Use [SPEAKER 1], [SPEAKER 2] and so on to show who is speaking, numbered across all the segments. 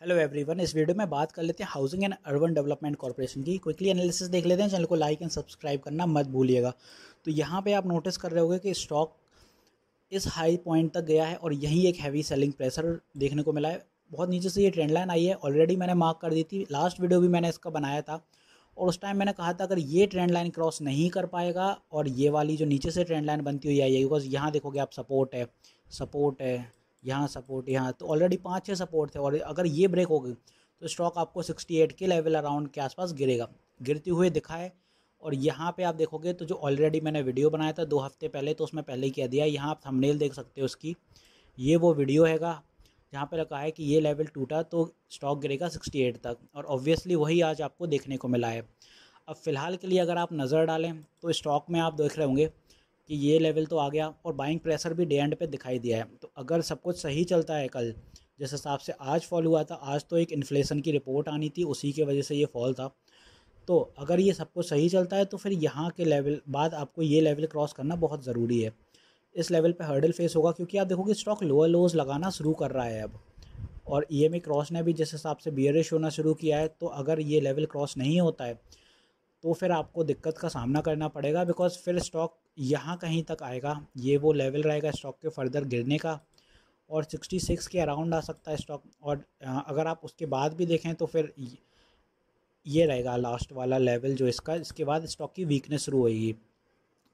[SPEAKER 1] hello everyone इस video में बात कर लेते हैं housing and urban development corporation की क्विकली एनालिसिस देख लेते हैं चैनल को लाइक एंड सब्सक्राइब करना मत भूलिएगा तो यहाँ पे आप नोटिस कर रहे होंगे कि स्टॉक इस हाई पॉइंट तक गया है और यहीं एक हैवी सेलिंग प्रेशर देखने को मिला है बहुत नीचे से ये ट्रेंड लाइन आई है ऑलरेडी मैंने मार्क कर दी थी लास्ट वीडियो भी मैंने इसका बनाया था और उस टाइम मैंने कहा था अगर ये ट्रेंड लाइन क्रॉस नहीं कर पाएगा और ये वाली जो नीचे से ट्रेंड लाइन बनती हुई आई है बिकॉज यहाँ देखोगे आप सपोर्ट है सपोर्ट है यहाँ सपोर्ट यहाँ तो ऑलरेडी पाँच छः सपोर्ट थे और अगर ये ब्रेक हो गई तो स्टॉक आपको सिक्सटी एट के लेवल अराउंड के आसपास गिरेगा गिरते हुए दिखाए और यहाँ पे आप देखोगे तो जो ऑलरेडी मैंने वीडियो बनाया था दो हफ्ते पहले तो उसमें पहले ही कह दिया यहाँ आप थंबनेल देख सकते हो उसकी ये वो वीडियो हैगा जहाँ पे रखा है कि ये लेवल टूटा तो स्टॉक गिरेगा 68 तक और ऑब्वियसली वही आज आपको देखने को मिला है अब फ़िलहाल के लिए अगर आप नज़र डालें तो स्टॉक में आप देख रहे होंगे कि ये लेवल तो आ गया और बाइंग प्रेशर भी डे एंड पे दिखाई दिया है तो अगर सब कुछ सही चलता है कल जिस हिसाब से आज फॉल हुआ था आज तो एक इन्फ्लेशन की रिपोर्ट आनी थी उसी के वजह से ये फॉल था तो अगर ये सब कुछ सही चलता है तो फिर यहाँ के लेवल बाद आपको ये लेवल क्रॉस करना बहुत ज़रूरी है इस लेवल पे हर्डल फेस होगा क्योंकि आप देखोगे स्टॉक लोअर लोज लगाना शुरू कर रहा है अब और ई e क्रॉस ने भी जिस हिसाब से बियरिश होना शुरू किया है तो अगर ये लेवल क्रॉस नहीं होता है तो फिर आपको दिक्कत का सामना करना पड़ेगा बिकॉज फिर स्टॉक यहाँ कहीं तक आएगा ये वो लेवल रहेगा स्टॉक के फर्दर गिरने का और 66 के अराउंड आ सकता है स्टॉक और अगर आप उसके बाद भी देखें तो फिर ये रहेगा लास्ट वाला लेवल जो इसका इसके बाद स्टॉक की वीकनेस शुरू होगी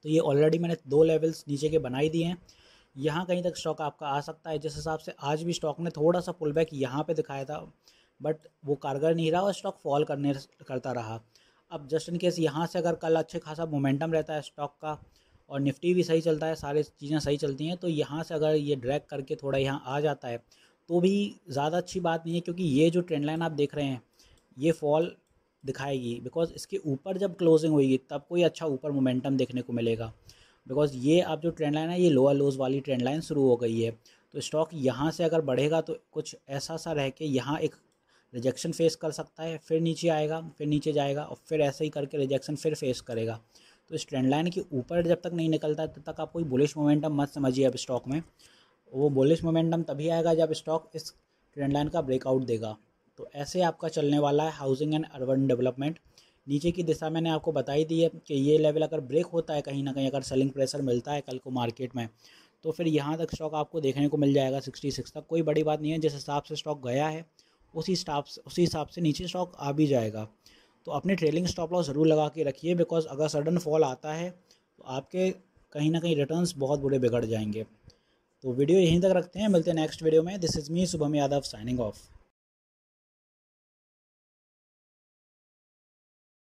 [SPEAKER 1] तो ये ऑलरेडी मैंने दो लेवल्स नीचे के बनाई दिए हैं यहाँ कहीं तक स्टॉक आपका आ सकता है जिस हिसाब से आज भी स्टॉक ने थोड़ा सा पुल बैक यहाँ पर दिखाया था बट वो कारगर नहीं रहा और स्टॉक फॉल करने करता रहा अब जस्ट इन केस यहाँ से अगर कल अच्छे खासा मोमेंटम रहता है स्टॉक का और निफ्टी भी सही चलता है सारी चीज़ें सही चलती हैं तो यहाँ से अगर ये ड्रैग करके थोड़ा यहाँ आ जाता है तो भी ज़्यादा अच्छी बात नहीं है क्योंकि ये जो ट्रेंड लाइन आप देख रहे हैं ये फॉल दिखाएगी बिकॉज इसके ऊपर जब क्लोजिंग होगी तब कोई अच्छा ऊपर मोमेंटम देखने को मिलेगा बिकॉज ये आप जो ट्रेंड लाइन है ये लोअर लोज वाली ट्रेंड लाइन शुरू हो गई है तो स्टॉक यहाँ से अगर बढ़ेगा तो कुछ ऐसा सा रह के यहाँ एक रिजेक्शन फेस कर सकता है फिर नीचे आएगा फिर नीचे जाएगा और फिर ऐसे ही करके रिजेक्शन फिर फेस करेगा तो इस ट्रेंड लाइन के ऊपर जब तक नहीं निकलता तब तक आप कोई बुलिश मोमेंटम मत समझिए अब स्टॉक में वो बुलिश मोमेंटम तभी आएगा जब स्टॉक इस ट्रेंड लाइन का ब्रेकआउट देगा तो ऐसे आपका चलने वाला है हाउसिंग एंड अर्बन डेवलपमेंट नीचे की दिशा मैंने आपको बताई दी है कि ये लेवल अगर ब्रेक होता है कहीं ना कहीं अगर सेलिंग प्रेशर मिलता है कल को मार्केट में तो फिर यहाँ तक स्टॉक आपको देखने को मिल जाएगा सिक्सटी सिक्स तक कोई बड़ी बात नहीं है जिस हिसाब से स्टॉक गया है उसी स्टाफ उसी हिसाब से नीचे स्टॉक आ भी जाएगा तो अपने ट्रेलिंग स्टॉप लॉस ज़रूर लगा के रखिए बिकॉज अगर सडन फॉल आता है तो आपके कहीं ना कहीं रिटर्न बहुत बुरे बिगड़ जाएंगे तो वीडियो यहीं तक रखते हैं मिलते हैं नेक्स्ट वीडियो में this is me Shubham Yadav signing of